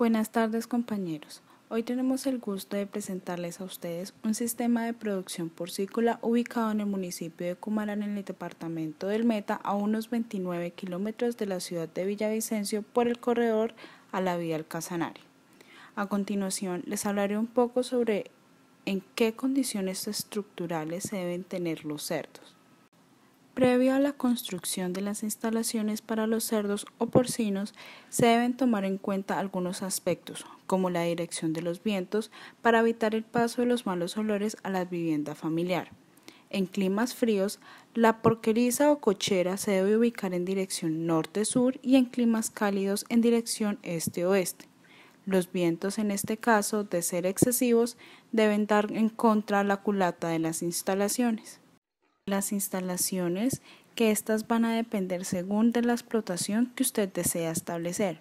Buenas tardes compañeros. Hoy tenemos el gusto de presentarles a ustedes un sistema de producción porcícola ubicado en el municipio de Cumarán en el departamento del Meta a unos 29 kilómetros de la ciudad de Villavicencio por el corredor a la vía Casanare. A continuación les hablaré un poco sobre en qué condiciones estructurales se deben tener los cerdos. Previo a la construcción de las instalaciones para los cerdos o porcinos, se deben tomar en cuenta algunos aspectos, como la dirección de los vientos, para evitar el paso de los malos olores a la vivienda familiar. En climas fríos, la porqueriza o cochera se debe ubicar en dirección norte-sur y en climas cálidos en dirección este-oeste. Los vientos en este caso, de ser excesivos, deben dar en contra la culata de las instalaciones las instalaciones, que éstas van a depender según de la explotación que usted desea establecer.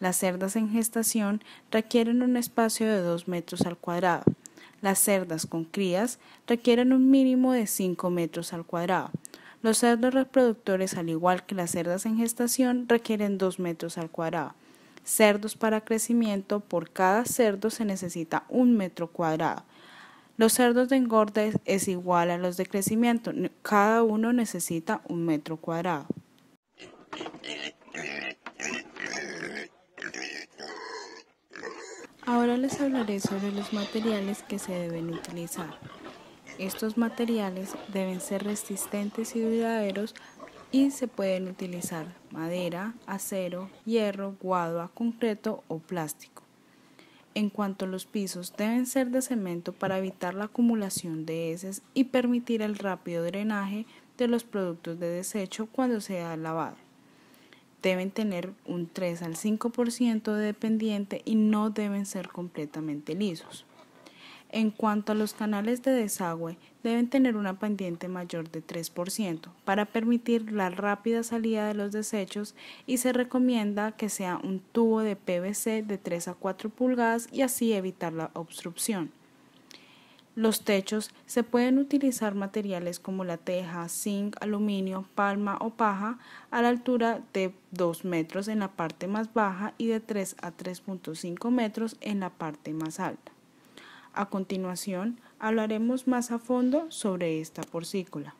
Las cerdas en gestación requieren un espacio de 2 metros al cuadrado. Las cerdas con crías requieren un mínimo de 5 metros al cuadrado. Los cerdos reproductores, al igual que las cerdas en gestación, requieren 2 metros al cuadrado. Cerdos para crecimiento, por cada cerdo se necesita un metro cuadrado. Los cerdos de engorde es igual a los de crecimiento. Cada uno necesita un metro cuadrado. Ahora les hablaré sobre los materiales que se deben utilizar. Estos materiales deben ser resistentes y duraderos y se pueden utilizar madera, acero, hierro, guadua, concreto o plástico. En cuanto a los pisos, deben ser de cemento para evitar la acumulación de heces y permitir el rápido drenaje de los productos de desecho cuando sea lavado. Deben tener un 3 al 5% de dependiente y no deben ser completamente lisos. En cuanto a los canales de desagüe, deben tener una pendiente mayor de 3% para permitir la rápida salida de los desechos y se recomienda que sea un tubo de PVC de 3 a 4 pulgadas y así evitar la obstrucción. Los techos se pueden utilizar materiales como la teja, zinc, aluminio, palma o paja a la altura de 2 metros en la parte más baja y de 3 a 3.5 metros en la parte más alta. A continuación, hablaremos más a fondo sobre esta porcícola.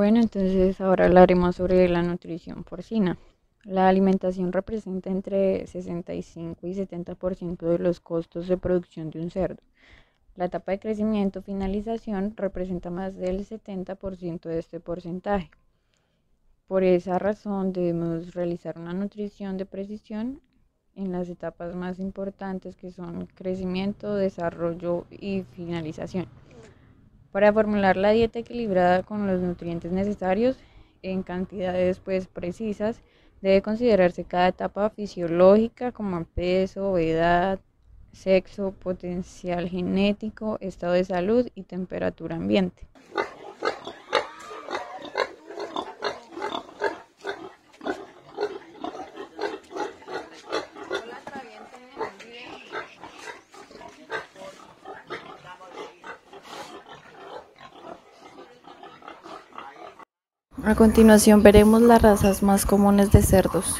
Bueno, entonces ahora hablaremos sobre la nutrición porcina. La alimentación representa entre 65 y 70% de los costos de producción de un cerdo. La etapa de crecimiento finalización representa más del 70% de este porcentaje. Por esa razón debemos realizar una nutrición de precisión en las etapas más importantes que son crecimiento, desarrollo y finalización para formular la dieta equilibrada con los nutrientes necesarios en cantidades pues precisas, debe considerarse cada etapa fisiológica como peso, edad, sexo, potencial genético, estado de salud y temperatura ambiente. A continuación veremos las razas más comunes de cerdos.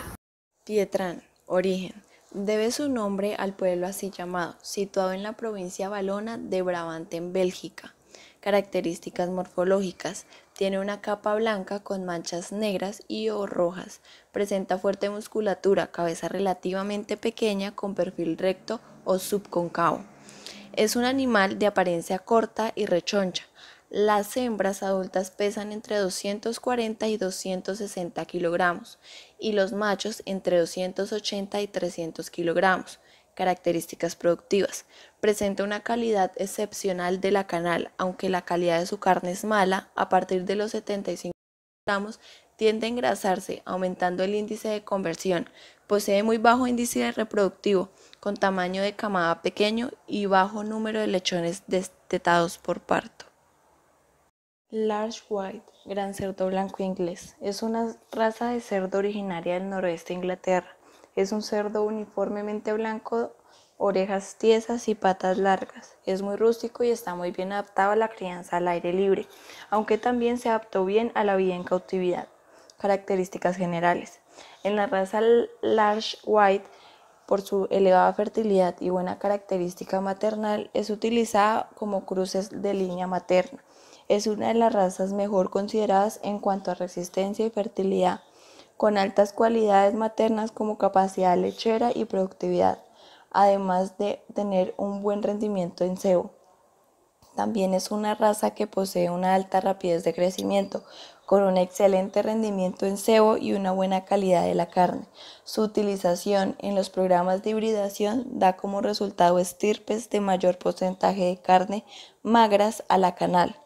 Pietrán, origen. Debe su nombre al pueblo así llamado, situado en la provincia Balona de Brabante en Bélgica. Características morfológicas. Tiene una capa blanca con manchas negras y o rojas. Presenta fuerte musculatura, cabeza relativamente pequeña con perfil recto o subconcavo Es un animal de apariencia corta y rechoncha las hembras adultas pesan entre 240 y 260 kilogramos y los machos entre 280 y 300 kilogramos. Características productivas. Presenta una calidad excepcional de la canal, aunque la calidad de su carne es mala, a partir de los 75 kilogramos tiende a engrasarse, aumentando el índice de conversión. Posee muy bajo índice de reproductivo, con tamaño de camada pequeño y bajo número de lechones destetados por parto. Large White, gran cerdo blanco inglés, es una raza de cerdo originaria del noroeste de Inglaterra. Es un cerdo uniformemente blanco, orejas tiesas y patas largas. Es muy rústico y está muy bien adaptado a la crianza al aire libre, aunque también se adaptó bien a la vida en cautividad. Características generales. En la raza Large White, por su elevada fertilidad y buena característica maternal, es utilizada como cruces de línea materna es una de las razas mejor consideradas en cuanto a resistencia y fertilidad, con altas cualidades maternas como capacidad lechera y productividad, además de tener un buen rendimiento en cebo. También es una raza que posee una alta rapidez de crecimiento, con un excelente rendimiento en cebo y una buena calidad de la carne. Su utilización en los programas de hibridación da como resultado estirpes de mayor porcentaje de carne magras a la canal,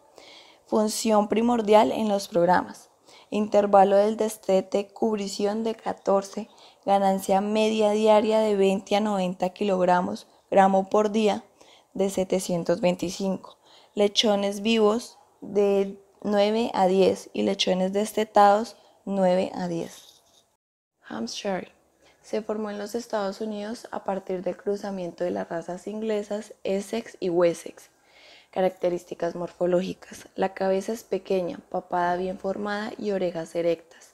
Función primordial en los programas. Intervalo del destete, cubrición de 14, ganancia media diaria de 20 a 90 kilogramos, gramo por día, de 725. Lechones vivos de 9 a 10 y lechones destetados 9 a 10. Hampshire. Se formó en los Estados Unidos a partir del cruzamiento de las razas inglesas Essex y Wessex Características morfológicas. La cabeza es pequeña, papada bien formada y orejas erectas.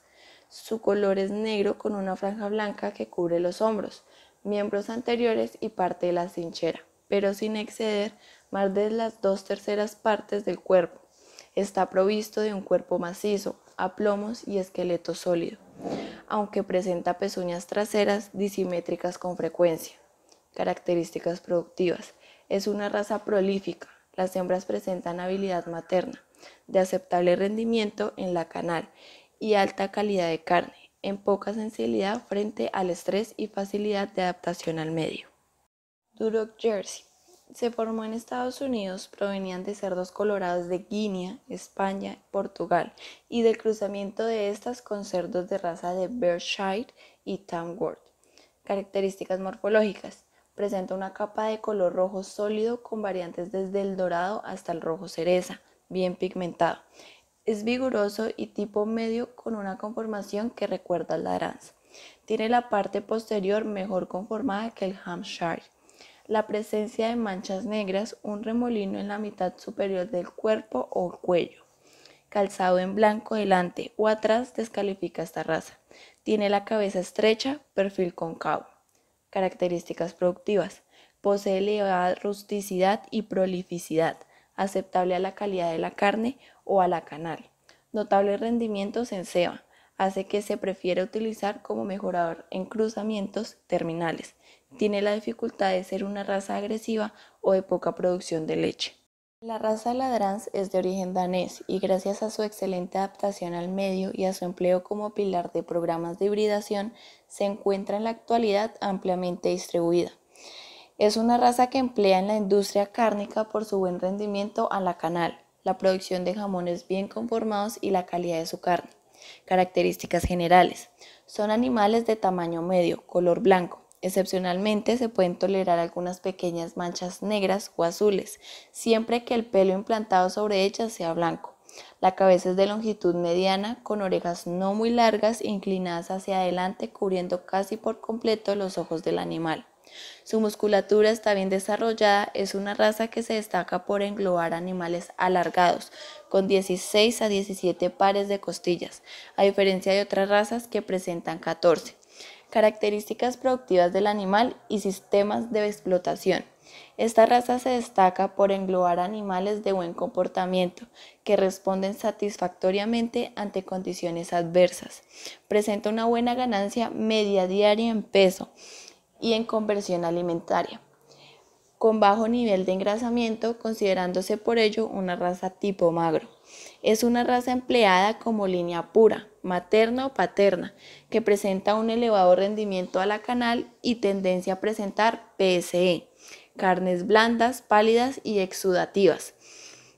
Su color es negro con una franja blanca que cubre los hombros, miembros anteriores y parte de la cinchera, pero sin exceder más de las dos terceras partes del cuerpo. Está provisto de un cuerpo macizo, a plomos y esqueleto sólido, aunque presenta pezuñas traseras disimétricas con frecuencia. Características productivas. Es una raza prolífica, las hembras presentan habilidad materna, de aceptable rendimiento en la canal y alta calidad de carne, en poca sensibilidad frente al estrés y facilidad de adaptación al medio. Duroc Jersey. Se formó en Estados Unidos, provenían de cerdos colorados de Guinea, España, Portugal y del cruzamiento de estas con cerdos de raza de Berkshire y Tamworth. Características morfológicas presenta una capa de color rojo sólido con variantes desde el dorado hasta el rojo cereza, bien pigmentado. Es vigoroso y tipo medio con una conformación que recuerda al aranza. Tiene la parte posterior mejor conformada que el Hampshire. La presencia de manchas negras, un remolino en la mitad superior del cuerpo o cuello. Calzado en blanco delante o atrás descalifica esta raza. Tiene la cabeza estrecha, perfil concavo. Características productivas. Posee elevada rusticidad y prolificidad, aceptable a la calidad de la carne o a la canal. Notables rendimientos en ceba. Hace que se prefiera utilizar como mejorador en cruzamientos terminales. Tiene la dificultad de ser una raza agresiva o de poca producción de leche. La raza ladrans es de origen danés y gracias a su excelente adaptación al medio y a su empleo como pilar de programas de hibridación, se encuentra en la actualidad ampliamente distribuida. Es una raza que emplea en la industria cárnica por su buen rendimiento a la canal, la producción de jamones bien conformados y la calidad de su carne. Características generales. Son animales de tamaño medio, color blanco, Excepcionalmente se pueden tolerar algunas pequeñas manchas negras o azules, siempre que el pelo implantado sobre ellas sea blanco. La cabeza es de longitud mediana, con orejas no muy largas e inclinadas hacia adelante, cubriendo casi por completo los ojos del animal. Su musculatura está bien desarrollada, es una raza que se destaca por englobar animales alargados, con 16 a 17 pares de costillas, a diferencia de otras razas que presentan 14 características productivas del animal y sistemas de explotación. Esta raza se destaca por englobar animales de buen comportamiento que responden satisfactoriamente ante condiciones adversas. Presenta una buena ganancia media diaria en peso y en conversión alimentaria con bajo nivel de engrasamiento, considerándose por ello una raza tipo magro. Es una raza empleada como línea pura, materna o paterna, que presenta un elevado rendimiento a la canal y tendencia a presentar PSE, carnes blandas, pálidas y exudativas,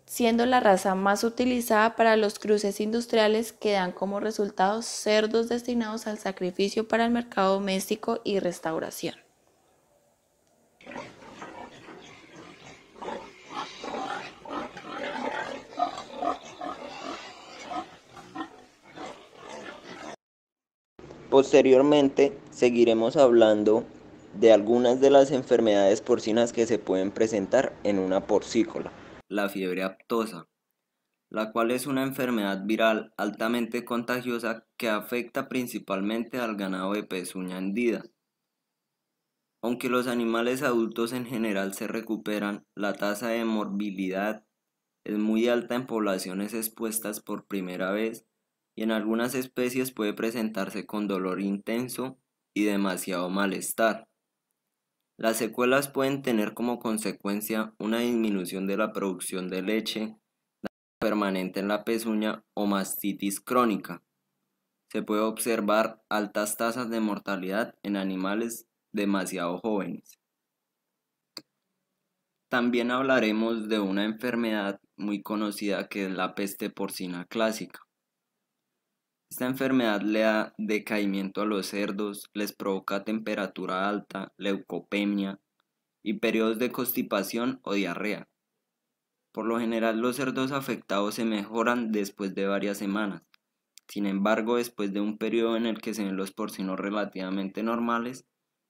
siendo la raza más utilizada para los cruces industriales que dan como resultado cerdos destinados al sacrificio para el mercado doméstico y restauración. Posteriormente seguiremos hablando de algunas de las enfermedades porcinas que se pueden presentar en una porcícola. La fiebre aptosa, la cual es una enfermedad viral altamente contagiosa que afecta principalmente al ganado de pezuña hendida. Aunque los animales adultos en general se recuperan, la tasa de morbilidad es muy alta en poblaciones expuestas por primera vez y en algunas especies puede presentarse con dolor intenso y demasiado malestar. Las secuelas pueden tener como consecuencia una disminución de la producción de leche permanente en la pezuña o mastitis crónica. Se puede observar altas tasas de mortalidad en animales demasiado jóvenes. También hablaremos de una enfermedad muy conocida que es la peste porcina clásica. Esta enfermedad le da decaimiento a los cerdos, les provoca temperatura alta, leucopenia y periodos de constipación o diarrea. Por lo general los cerdos afectados se mejoran después de varias semanas. Sin embargo, después de un periodo en el que se ven los porcinos relativamente normales,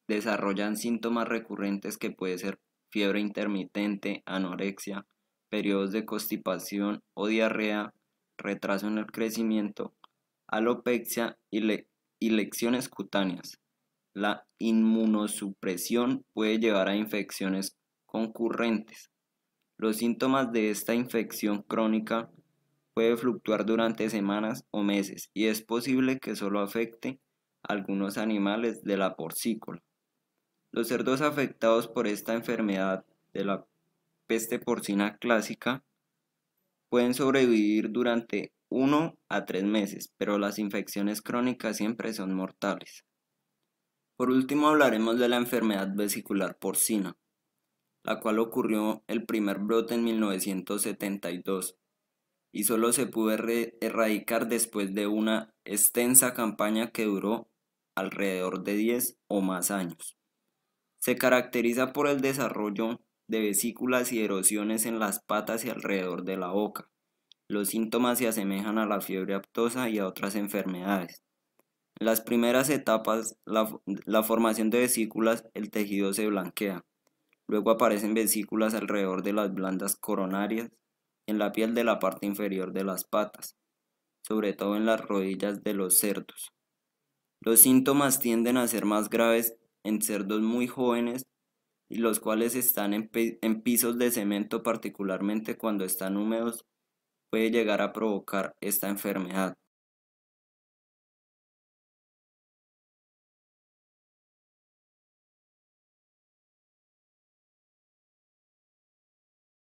desarrollan síntomas recurrentes que puede ser fiebre intermitente, anorexia, periodos de constipación o diarrea, retraso en el crecimiento, alopecia y, lecciones cutáneas. La inmunosupresión puede llevar a infecciones concurrentes. Los síntomas de esta infección crónica puede fluctuar durante semanas o meses y es posible que solo afecte a algunos animales de la porcícola. Los cerdos afectados por esta enfermedad de la peste porcina clásica Pueden sobrevivir durante 1 a 3 meses, pero las infecciones crónicas siempre son mortales. Por último hablaremos de la enfermedad vesicular porcina, la cual ocurrió el primer brote en 1972 y solo se pudo erradicar después de una extensa campaña que duró alrededor de 10 o más años. Se caracteriza por el desarrollo de vesículas y erosiones en las patas y alrededor de la boca. Los síntomas se asemejan a la fiebre aptosa y a otras enfermedades. En las primeras etapas, la, la formación de vesículas, el tejido se blanquea. Luego aparecen vesículas alrededor de las blandas coronarias, en la piel de la parte inferior de las patas, sobre todo en las rodillas de los cerdos. Los síntomas tienden a ser más graves en cerdos muy jóvenes y los cuales están en, en pisos de cemento particularmente cuando están húmedos, puede llegar a provocar esta enfermedad.